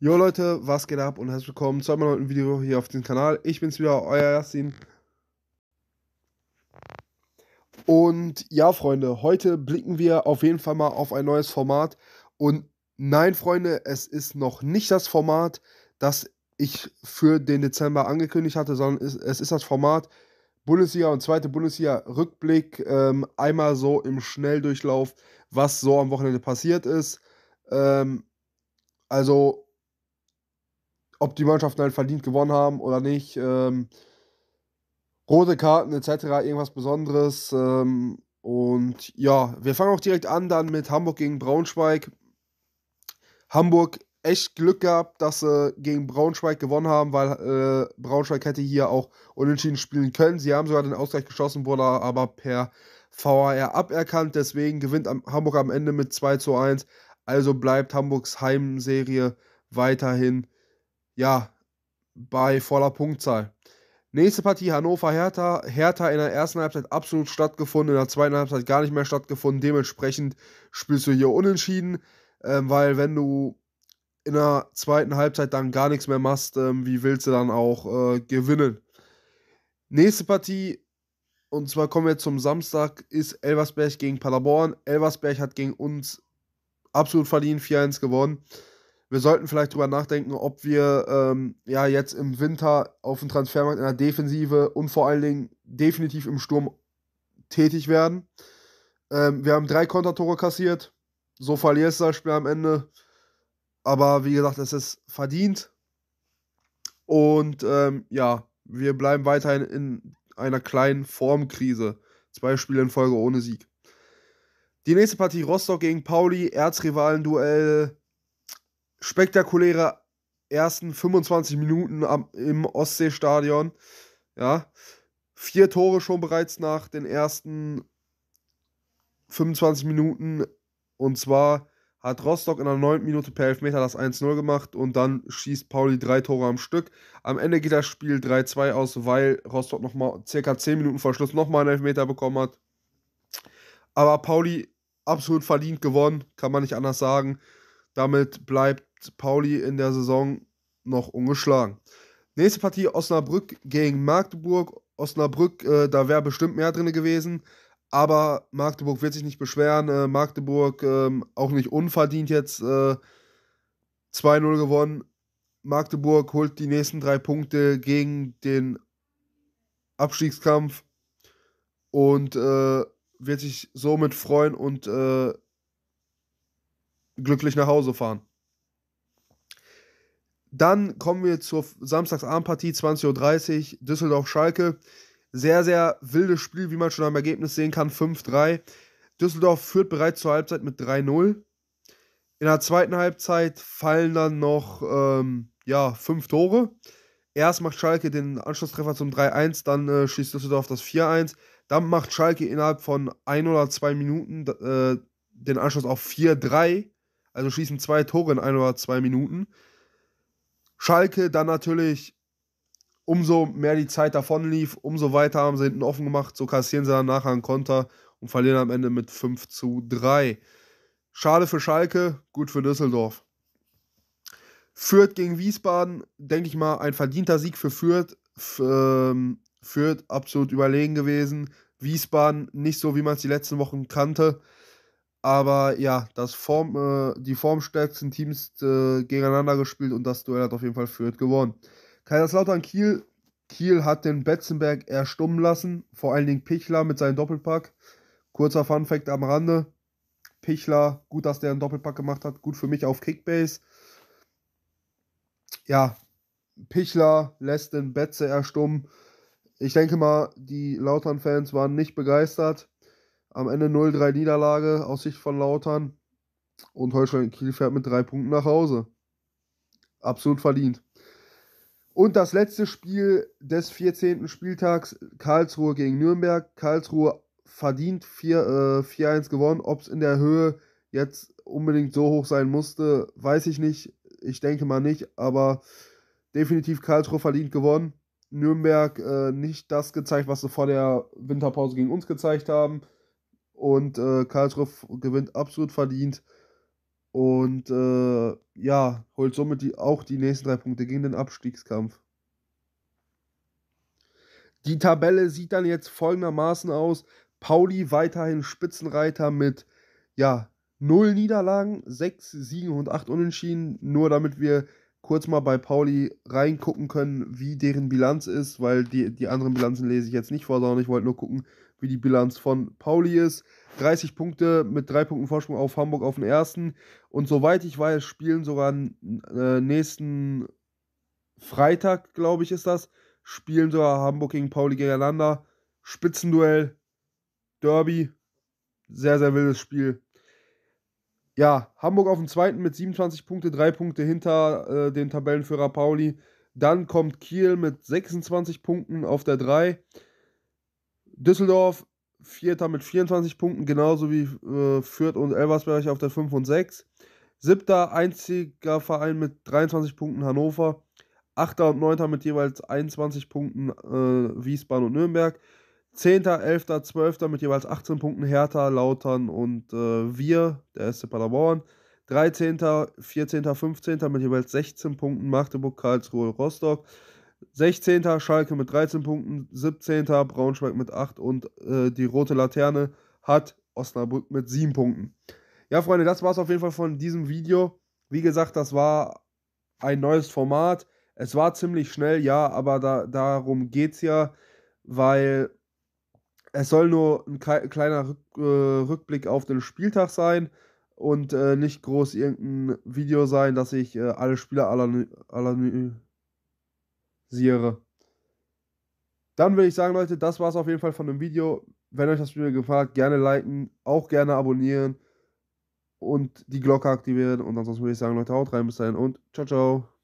Jo Leute, was geht ab und herzlich willkommen zu einem neuen Video hier auf dem Kanal. Ich bin's wieder, euer Yassin. Und ja, Freunde, heute blicken wir auf jeden Fall mal auf ein neues Format. Und nein, Freunde, es ist noch nicht das Format, das ich für den Dezember angekündigt hatte, sondern es ist das Format Bundesliga und zweite Bundesliga Rückblick. Ähm, einmal so im Schnelldurchlauf, was so am Wochenende passiert ist. Ähm, also ob die Mannschaften halt verdient gewonnen haben oder nicht. Ähm, rote Karten etc., irgendwas Besonderes. Ähm, und ja, wir fangen auch direkt an dann mit Hamburg gegen Braunschweig. Hamburg echt Glück gehabt, dass sie gegen Braunschweig gewonnen haben, weil äh, Braunschweig hätte hier auch unentschieden spielen können. Sie haben sogar den Ausgleich geschossen, wurde aber per VAR aberkannt. Deswegen gewinnt Hamburg am Ende mit 2 zu 1. Also bleibt Hamburgs Heimserie weiterhin ja, bei voller Punktzahl. Nächste Partie Hannover-Hertha. Hertha in der ersten Halbzeit absolut stattgefunden, in der zweiten Halbzeit gar nicht mehr stattgefunden. Dementsprechend spielst du hier unentschieden, ähm, weil wenn du in der zweiten Halbzeit dann gar nichts mehr machst, ähm, wie willst du dann auch äh, gewinnen? Nächste Partie, und zwar kommen wir zum Samstag, ist Elversberg gegen Paderborn. Elversberg hat gegen uns absolut verdient 4-1 gewonnen wir sollten vielleicht drüber nachdenken, ob wir ähm, ja jetzt im Winter auf dem Transfermarkt in der Defensive und vor allen Dingen definitiv im Sturm tätig werden. Ähm, wir haben drei Kontertore kassiert. So verlierst du das Spiel am Ende. Aber wie gesagt, es ist verdient. Und ähm, ja, wir bleiben weiterhin in einer kleinen Formkrise. Zwei Spiele in Folge ohne Sieg. Die nächste Partie Rostock gegen Pauli, Erzrivalen-Duell spektakuläre ersten 25 Minuten am, im Ostseestadion. Ja, vier Tore schon bereits nach den ersten 25 Minuten. Und zwar hat Rostock in der 9. Minute per Elfmeter das 1-0 gemacht und dann schießt Pauli drei Tore am Stück. Am Ende geht das Spiel 3-2 aus, weil Rostock nochmal circa 10 Minuten vor Schluss nochmal einen Elfmeter bekommen hat. Aber Pauli absolut verdient gewonnen, kann man nicht anders sagen. Damit bleibt Pauli in der Saison noch ungeschlagen. Nächste Partie Osnabrück gegen Magdeburg. Osnabrück, äh, da wäre bestimmt mehr drin gewesen. Aber Magdeburg wird sich nicht beschweren. Äh, Magdeburg äh, auch nicht unverdient jetzt äh, 2-0 gewonnen. Magdeburg holt die nächsten drei Punkte gegen den Abstiegskampf und äh, wird sich somit freuen und äh, glücklich nach Hause fahren. Dann kommen wir zur Samstagsabendpartie, 20.30 Uhr, Düsseldorf-Schalke. Sehr, sehr wildes Spiel, wie man schon am Ergebnis sehen kann, 5-3. Düsseldorf führt bereits zur Halbzeit mit 3-0. In der zweiten Halbzeit fallen dann noch ähm, ja, fünf Tore. Erst macht Schalke den Anschlusstreffer zum 3-1, dann äh, schießt Düsseldorf das 4-1. Dann macht Schalke innerhalb von ein oder zwei Minuten äh, den Anschluss auf 4-3. Also schießen zwei Tore in ein oder zwei Minuten. Schalke dann natürlich umso mehr die Zeit davon lief, umso weiter haben sie hinten offen gemacht. So kassieren sie dann nachher einen Konter und verlieren am Ende mit 5 zu 3. Schade für Schalke, gut für Düsseldorf. Fürth gegen Wiesbaden, denke ich mal, ein verdienter Sieg für Fürth. Ähm, Fürth absolut überlegen gewesen. Wiesbaden nicht so, wie man es die letzten Wochen kannte. Aber ja, das Form, äh, die formstärksten Teams äh, gegeneinander gespielt und das Duell hat auf jeden Fall Fürth gewonnen. Kaiserslautern Kiel. Kiel hat den Betzenberg erstummen lassen, vor allen Dingen Pichler mit seinem Doppelpack. Kurzer Funfact am Rande. Pichler, gut, dass der einen Doppelpack gemacht hat, gut für mich auf Kickbase. Ja, Pichler lässt den Betze erstummen. Ich denke mal, die Lautern-Fans waren nicht begeistert. Am Ende 0-3 Niederlage aus Sicht von Lautern. Und Holstein Kiel fährt mit drei Punkten nach Hause. Absolut verdient. Und das letzte Spiel des 14. Spieltags, Karlsruhe gegen Nürnberg. Karlsruhe verdient 4-1 äh, gewonnen. Ob es in der Höhe jetzt unbedingt so hoch sein musste, weiß ich nicht. Ich denke mal nicht, aber definitiv Karlsruhe verdient gewonnen. Nürnberg äh, nicht das gezeigt, was sie vor der Winterpause gegen uns gezeigt haben. Und äh, Karlsruhe gewinnt absolut verdient. Und äh, ja, holt somit die, auch die nächsten drei Punkte gegen den Abstiegskampf. Die Tabelle sieht dann jetzt folgendermaßen aus. Pauli weiterhin Spitzenreiter mit ja, null Niederlagen, sechs Siegen und acht Unentschieden. Nur damit wir kurz mal bei Pauli reingucken können, wie deren Bilanz ist, weil die, die anderen Bilanzen lese ich jetzt nicht vor, sondern ich wollte nur gucken, wie die Bilanz von Pauli ist. 30 Punkte mit 3 Punkten Vorsprung auf Hamburg auf den ersten. Und soweit ich weiß, spielen sogar äh, nächsten Freitag, glaube ich, ist das. Spielen sogar Hamburg gegen Pauli gegeneinander. Spitzenduell, Derby. Sehr, sehr wildes Spiel. Ja, Hamburg auf dem zweiten mit 27 Punkte, 3 Punkte hinter äh, dem Tabellenführer Pauli. Dann kommt Kiel mit 26 Punkten auf der 3. Düsseldorf, Vierter mit 24 Punkten, genauso wie äh, Fürth und Elversberg auf der 5 und 6. Siebter, einziger Verein mit 23 Punkten Hannover. Achter und Neunter mit jeweils 21 Punkten äh, Wiesbaden und Nürnberg. Zehnter, Elfter, Zwölfter mit jeweils 18 Punkten Hertha, Lautern und äh, wir, der erste Paderborn. 13., 14., 15. mit jeweils 16 Punkten Magdeburg, Karlsruhe, Rostock. 16. Schalke mit 13 Punkten, 17. Braunschweig mit 8 und äh, die rote Laterne hat Osnabrück mit 7 Punkten. Ja, Freunde, das war es auf jeden Fall von diesem Video. Wie gesagt, das war ein neues Format. Es war ziemlich schnell, ja, aber da, darum geht es ja, weil es soll nur ein kleiner Rück, äh, Rückblick auf den Spieltag sein und äh, nicht groß irgendein Video sein, dass ich äh, alle Spieler analysiere. Sire. Dann würde ich sagen, Leute, das war es auf jeden Fall von dem Video. Wenn euch das Video gefällt, gerne liken, auch gerne abonnieren und die Glocke aktivieren. Und ansonsten würde ich sagen, Leute, haut rein, bis dahin und ciao, ciao.